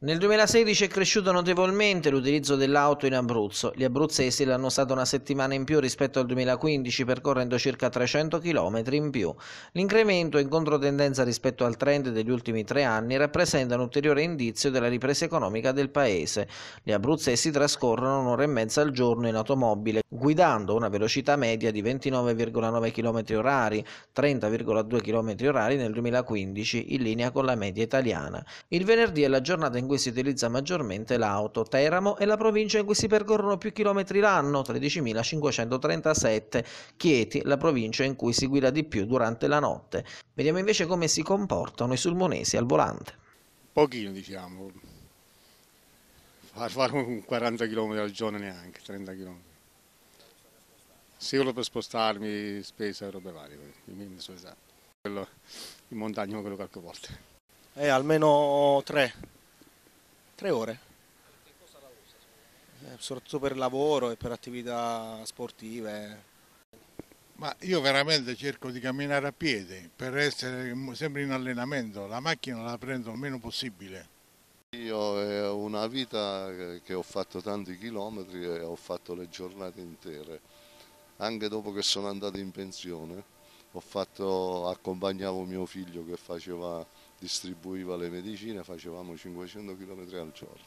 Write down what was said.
Nel 2016 è cresciuto notevolmente l'utilizzo dell'auto in Abruzzo. Gli abruzzesi l'hanno stata una settimana in più rispetto al 2015, percorrendo circa 300 km in più. L'incremento in controtendenza rispetto al trend degli ultimi tre anni rappresenta un ulteriore indizio della ripresa economica del paese. Gli abruzzesi trascorrono un'ora e mezza al giorno in automobile, guidando una velocità media di 29,9 km orari, 30,2 km orari nel 2015, in linea con la media italiana. Il venerdì è la giornata in cui si utilizza maggiormente l'auto, Teramo è la provincia in cui si percorrono più chilometri l'anno, 13.537, Chieti la provincia in cui si guida di più durante la notte. Vediamo invece come si comportano i sulmonesi al volante. Pochino diciamo, fare un 40 km al giorno neanche, 30 km. Sicuro per spostarmi, spesa e robe varie, mi sono esatto. Quello in montagna quello qualche volta. Eh, almeno tre. Tre ore. Eh, soprattutto per lavoro e per attività sportive. Ma io veramente cerco di camminare a piedi per essere sempre in allenamento, la macchina la prendo il meno possibile. Io è eh, una vita che ho fatto tanti chilometri e ho fatto le giornate intere, anche dopo che sono andato in pensione ho fatto, accompagnavo mio figlio che faceva, distribuiva le medicine, facevamo 500 km al giorno.